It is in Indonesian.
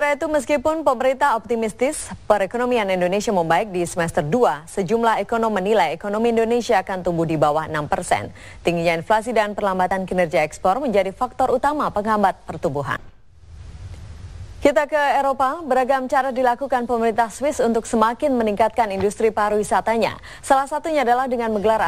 Setelah itu meskipun pemerintah optimistis perekonomian Indonesia membaik di semester 2, sejumlah ekonom menilai ekonomi Indonesia akan tumbuh di bawah 6 persen. Tingginya inflasi dan perlambatan kinerja ekspor menjadi faktor utama penghambat pertumbuhan. Kita ke Eropa, beragam cara dilakukan pemerintah Swiss untuk semakin meningkatkan industri pariwisatanya. Salah satunya adalah dengan menggelar